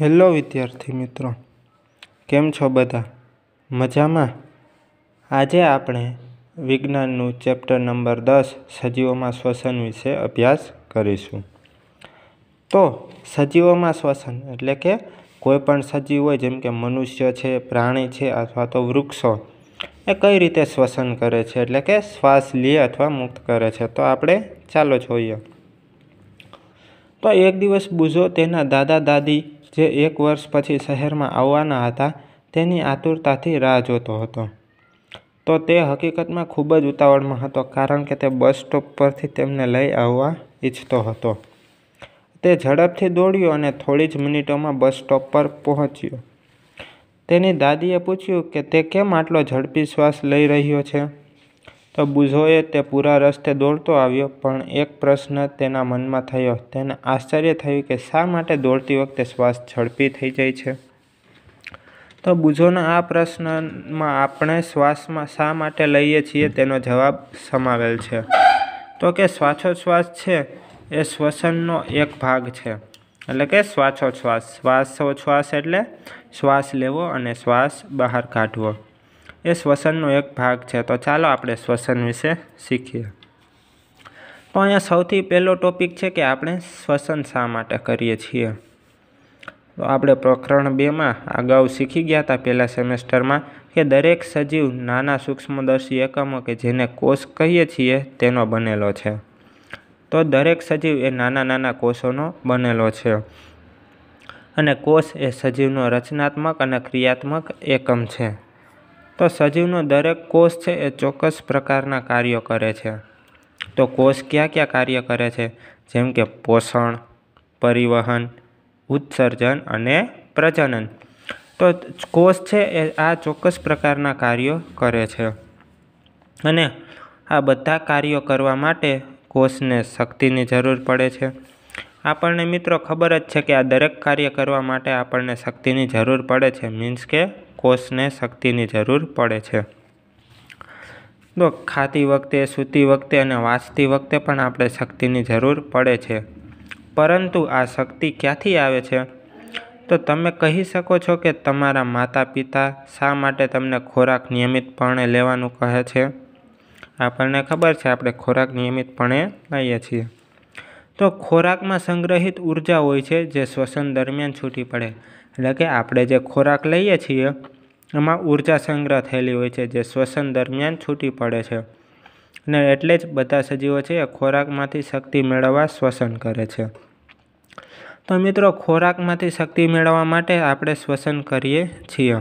hello વિદ્યાર્થી મિત્રો કેમ છો બધા મજામાં આજે આપણે વિજ્ઞાનનું ચેપ્ટર નંબર દસ સજીવોમાં શ્વસન વિશે અભ્યાસ કરીશું તો સજીવોમાં શ્વસન એટલે કે કોઈ પણ સજીવ હોય જેમ કે મનુષ્ય છે પ્રાણી છે અથવા તો વૃક્ષો એ કઈ રીતે શ્વસન કરે છે એટલે કે શ્વાસ લે અથવા મુક્ત કરે છે તો આપણે ચાલો જોઈએ તો એક દિવસ બુઝો તેના દાદા દાદી જે એક વર્ષ પછી શહેરમાં આવવાના હતા તેની આતુરતાથી રાહ જોતો હતો તો તે હકીકતમાં ખૂબ જ ઉતાવળમાં હતો કારણ કે તે બસ સ્ટોપ પરથી તેમને લઈ આવવા ઈચ્છતો હતો તે ઝડપથી દોડ્યો અને થોડી જ મિનિટોમાં બસ સ્ટોપ પર પહોંચ્યો તેની દાદીએ પૂછ્યું કે તે કેમ આટલો ઝડપી શ્વાસ લઈ રહ્યો છે તો બુઝોએ તે પૂરા રસ્તે દોડતો આવ્યો પણ એક પ્રશ્ન તેના મનમાં થયો તેને આશ્ચર્ય થયું કે શા માટે દોડતી વખતે શ્વાસ ઝડપી થઈ જાય છે તો બુઝોના આ પ્રશ્નમાં આપણે શ્વાસમાં શા માટે લઈએ છીએ તેનો જવાબ સમાવેલ છે તો કે શ્વાસોશ્વાસ છે એ શ્વસનનો એક ભાગ છે એટલે કે શ્વાસોશ્વાસ શ્વાસોશ્વાસ એટલે શ્વાસ લેવો અને શ્વાસ બહાર કાઢવો એ શ્વસનનો એક ભાગ છે તો ચાલો આપણે શ્વસન વિશે શીખીએ તો અહીંયા સૌથી પહેલો ટોપિક છે કે આપણે શ્વસન શા માટે કરીએ છીએ તો આપણે પ્રકરણ બેમાં અગાઉ શીખી ગયા હતા પહેલા સેમેસ્ટરમાં કે દરેક સજીવ નાના સૂક્ષ્મદર્શી એકમો કે જેને કોષ કહીએ છીએ તેનો બનેલો છે તો દરેક સજીવ એ નાના નાના કોષોનો બનેલો છે અને કોષ એ સજીવનો રચનાત્મક અને ક્રિયાત્મક એકમ છે તો સજીવનો દરેક કોષ છે એ ચોક્કસ પ્રકારના કાર્યો કરે છે તો કોષ ક્યાં ક્યાં કાર્ય કરે છે જેમ કે પોષણ પરિવહન ઉત્સર્જન અને પ્રજનન તો કોષ છે એ આ ચોક્કસ પ્રકારના કાર્યો કરે છે અને આ બધા કાર્યો કરવા માટે કોષને શક્તિની જરૂર પડે છે આપણને મિત્રો ખબર જ છે કે આ દરેક કાર્ય કરવા માટે આપણને શક્તિની જરૂર પડે છે મીન્સ કે કોષને શક્તિની જરૂર પડે છે તો ખાતી વખતે સૂતી વખતે અને વાંચતી વખતે પણ આપણે શક્તિની જરૂર પડે છે પરંતુ આ શક્તિ ક્યાંથી આવે છે તો તમે કહી શકો છો કે તમારા માતા પિતા શા માટે તમને ખોરાક નિયમિતપણે લેવાનું કહે છે આપણને ખબર છે આપણે ખોરાક નિયમિતપણે લઈએ છીએ તો ખોરાકમાં સંગ્રહિત ઉર્જા હોય છે જે શ્વસન દરમિયાન છૂટી પડે એટલે કે આપણે જે ખોરાક લઈએ છીએ એમાં ઉર્જા સંગ્રહ થયેલી હોય છે જે શ્વસન દરમિયાન છૂટી પડે છે અને એટલે જ બધા સજીવો છે એ ખોરાકમાંથી શક્તિ મેળવવા શ્વસન કરે છે તો મિત્રો ખોરાકમાંથી શક્તિ મેળવવા માટે આપણે શ્વસન કરીએ છીએ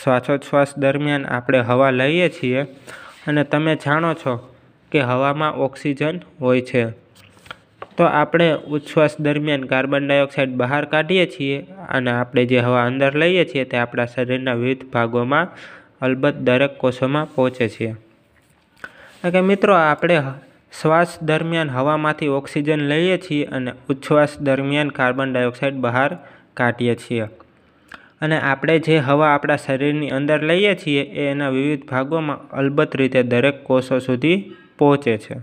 શ્વાસોચ્છ્વાસ દરમિયાન આપણે હવા લઈએ છીએ અને તમે જાણો છો કે હવામાં ઓક્સિજન હોય છે તો આપણે ઉચ્છ્વાસ દરમિયાન કાર્બન ડાયોક્સાઇડ બહાર કાઢીએ છીએ અને આપણે જે હવા અંદર લઈએ છીએ તે આપણા શરીરના વિવિધ ભાગોમાં અલબત્ત દરેક કોષોમાં પહોંચે છે કે મિત્રો આપણે શ્વાસ દરમિયાન હવામાંથી ઓક્સિજન લઈએ છીએ અને ઉચ્છ્વાસ દરમિયાન કાર્બન ડાયોક્સાઇડ બહાર કાઢીએ છીએ અને આપણે જે હવા આપણા શરીરની અંદર લઈએ છીએ એ એના વિવિધ ભાગોમાં અલબત્ત રીતે દરેક કોષો સુધી પહોંચે છે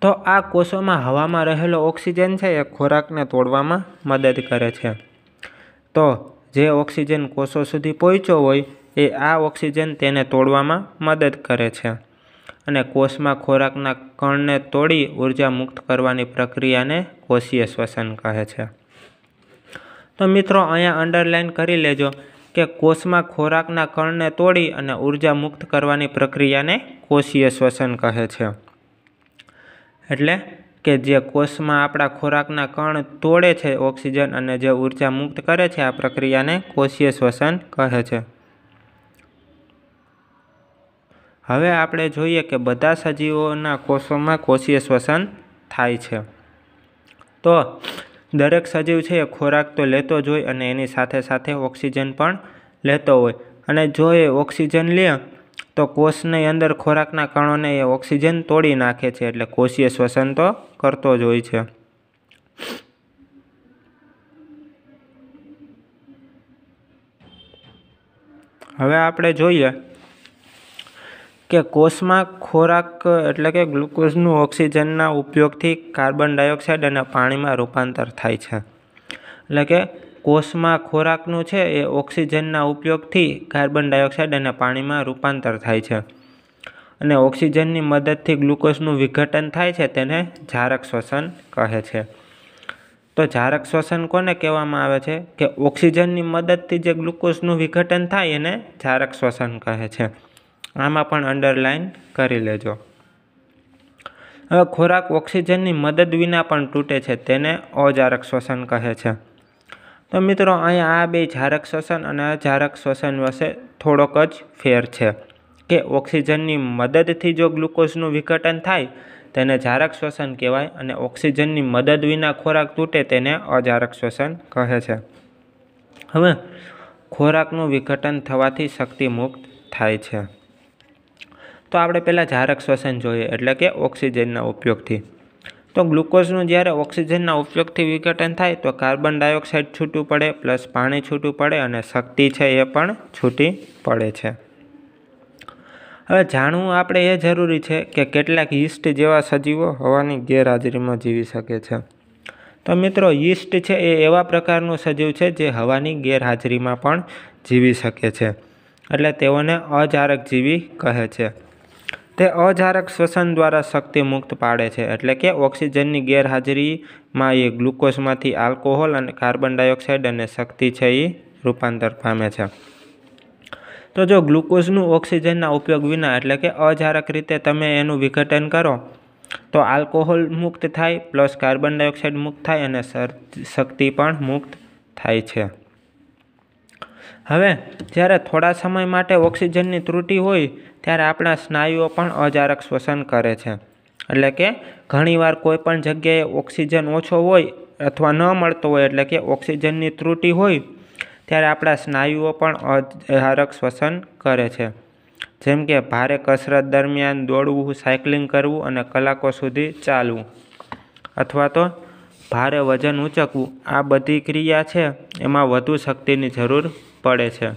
તો આ કોષોમાં હવામાં રહેલો ઓક્સિજન છે એ ખોરાકને તોડવામાં મદદ કરે છે તો જે ઓક્સિજન કોષો સુધી પહોંચ્યો હોય એ આ ઓક્સિજન તેને તોડવામાં મદદ કરે છે અને કોષમાં ખોરાકના કણને તોડી ઉર્જા મુક્ત કરવાની પ્રક્રિયાને કોષીય શ્વસન કહે છે તો મિત્રો અહીંયા અંડરલાઇન કરી લેજો કે કોષમાં ખોરાકના કણને તોડી અને ઉર્જા મુક્ત કરવાની પ્રક્રિયાને કોષીય શ્વસન કહે છે એટલે કે જે કોષમાં આપણા ખોરાકના કણ તોડે છે ઓક્સિજન અને જે ઉર્જા મુક્ત કરે છે આ પ્રક્રિયાને કોષીય શ્વસન કહે છે હવે આપણે જોઈએ કે બધા સજીવોના કોષોમાં કોષીય શ્વસન થાય છે તો દરેક સજીવ છે એ ખોરાક તો લેતો જ હોય અને એની સાથે સાથે ઓક્સિજન પણ લેતો હોય અને જો એ ઓક્સિજન લે તો કોષની અંદર ખોરાકના કણોને એ ઓક્સિજન તોડી નાખે છે એટલે કોષીય શ્વસન તો કરતો જ હોય છે હવે આપણે જોઈએ કે કોષમાં ખોરાક એટલે કે ગ્લુકોઝનું ઓક્સિજનના ઉપયોગથી કાર્બન ડાયોક્સાઇડ અને પાણીમાં રૂપાંતર થાય છે એટલે કે કોષમાં ખોરાકનું છે એ ઓક્સિજનના ઉપયોગથી કાર્બન ડાયોક્સાઇડ અને પાણીમાં રૂપાંતર થાય છે અને ઓક્સિજનની મદદથી ગ્લુકોઝનું વિઘટન થાય છે તેને જારક શ્વસન કહે છે તો જારક શ્વસન કોને કહેવામાં આવે છે કે ઓક્સિજનની મદદથી જે ગ્લુકોઝનું વિઘટન થાય એને જારક શ્વસન કહે છે આમાં પણ અંડરલાઇન કરી લેજો હવે ખોરાક ઓક્સિજનની મદદ વિના પણ તૂટે છે તેને અજારક શ્વસન કહે છે તો મિત્રો અહીંયા આ બે જારક શ્વસન અને અજારક શ્વસન વચ્ચે થોડોક જ ફેર છે કે ઓક્સિજનની મદદથી જો ગ્લુકોઝનું વિઘટન થાય તેને જારક શ્વસન કહેવાય અને ઓક્સિજનની મદદ વિના ખોરાક તૂટે તેને અજારક શ્વસન કહે છે હવે ખોરાકનું વિઘટન થવાથી શક્તિ મુક્ત થાય છે તો આપણે પહેલાં જારક શ્વસન જોઈએ એટલે કે ઓક્સિજનના ઉપયોગથી તો ગ્લુકોઝનું જ્યારે ઓક્સિજનના ઉપયોગથી વિઘટન થાય તો કાર્બન ડાયોક્સાઇડ છૂટું પડે પ્લસ પાણી છૂટું પડે અને શક્તિ છે એ પણ છૂટી પડે છે હવે જાણવું આપણે એ જરૂરી છે કે કેટલાક યીસ્ટ જેવા સજીવો હવાની ગેરહાજરીમાં જીવી શકે છે તો મિત્રો યીસ્ટ છે એ એવા પ્રકારનું સજીવ છે જે હવાની ગેરહાજરીમાં પણ જીવી શકે છે એટલે તેઓને અજારક જીવી કહે છે તે અજારક શ્વસન દ્વારા શક્તિ મુક્ત પાડે છે એટલે કે ઓક્સિજનની ગેરહાજરીમાં એ ગ્લુકોઝમાંથી આલ્કોહોલ અને કાર્બન ડાયોક્સાઇડ અને શક્તિ છે એ રૂપાંતર પામે છે તો જો ગ્લુકોઝનું ઓક્સિજનના ઉપયોગ વિના એટલે કે અજારક રીતે તમે એનું વિઘટન કરો તો આલ્કોહોલ મુક્ત થાય પ્લસ કાર્બન ડાયોક્સાઇડ મુક્ત થાય અને શક્તિ પણ મુક્ત થાય છે હવે જ્યારે થોડા સમય માટે ઓક્સિજનની ત્રુટી હોય ત્યારે આપણા સ્નાયુઓ પણ અજારક શ્વસન કરે છે એટલે કે ઘણીવાર કોઈ પણ જગ્યાએ ઓક્સિજન ઓછો હોય અથવા ન મળતો હોય એટલે કે ઓક્સિજનની ત્રુટિ હોય ત્યારે આપણા સ્નાયુઓ પણ અજારક શ્વસન કરે છે જેમ કે ભારે કસરત દરમિયાન દોડવું સાયકલિંગ કરવું અને કલાકો સુધી ચાલવું અથવા તો ભારે વજન ઊંચકવું આ બધી ક્રિયા છે એમાં વધુ શક્તિની જરૂર પડે છે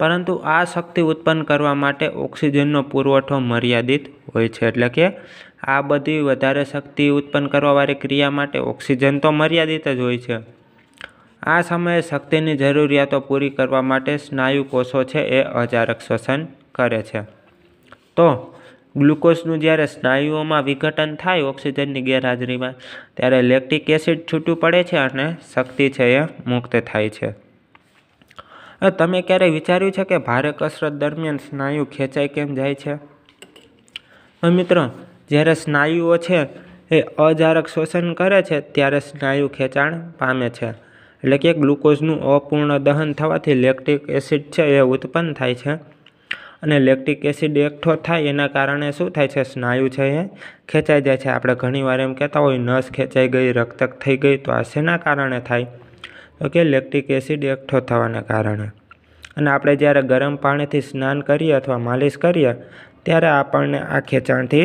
પરંતુ આ શક્તિ ઉત્પન્ન કરવા માટે ઓક્સિજનનો પુરવઠો મર્યાદિત હોય છે એટલે કે આ બધી વધારે શક્તિ ઉત્પન્ન કરવાવાળી ક્રિયા માટે ઓક્સિજન તો મર્યાદિત જ હોય છે આ સમયે શક્તિની જરૂરિયાતો પૂરી કરવા માટે સ્નાયુ કોષો છે એ અજારક શ્વસન કરે છે તો ગ્લુકોઝનું જ્યારે સ્નાયુઓમાં વિઘટન થાય ઓક્સિજનની ગેરહાજરીમાં ત્યારે લેક્ટિક એસિડ છૂટું પડે છે અને શક્તિ છે એ મુક્ત થાય છે તમે ક્યારેય વિચાર્યું છે કે ભારે કસરત દરમિયાન સ્નાયુ ખેંચાય કેમ જાય છે મિત્રો જ્યારે સ્નાયુઓ છે એ અજારક શોષણ કરે છે ત્યારે સ્નાયુ ખેંચાણ પામે છે એટલે કે ગ્લુકોઝનું અપૂર્ણ દહન થવાથી લેક્ટિક એસિડ છે એ ઉત્પન્ન થાય છે અને લેક્ટિક એસિડ એકઠો થાય એના કારણે શું થાય છે સ્નાયુ છે એ ખેંચાઈ જાય છે આપણે ઘણીવાર એમ કહેતા હોય નસ ખેંચાઈ ગઈ રક્તક થઈ ગઈ તો આ શેના કારણે થાય ઓકે લેક્ટિક એસિડ એકઠો થવાના કારણે અને આપણે જ્યારે ગરમ પાણીથી સ્નાન કરીએ અથવા માલિશ કરીએ ત્યારે આપણને આ ખેંચાણથી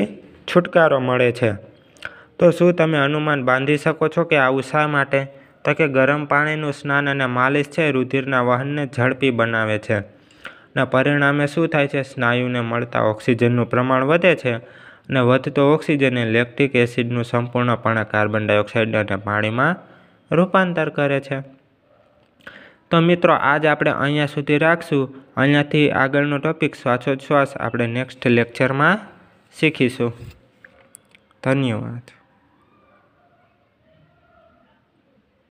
છુટકારો મળે છે તો શું તમે અનુમાન બાંધી શકો છો કે આવું શા માટે તો કે ગરમ પાણીનું સ્નાન અને માલિશ છે રુધિરના વહનને ઝડપી બનાવે છે અને પરિણામે શું થાય છે સ્નાયુને મળતા ઓક્સિજનનું પ્રમાણ વધે છે અને વધતો ઓક્સિજન એ લેક્ટિક એસિડનું સંપૂર્ણપણે કાર્બન ડાયોક્સાઇડ અને પાણીમાં રૂપાંતર કરે છે તો મિત્રો આજ આપણે અહીંયા સુધી રાખશું અહીંયાથી આગળનો ટોપિક શ્વાસોચ્છ્વાસ આપણે નેક્સ્ટ લેક્ચરમાં શીખીશું ધન્યવાદ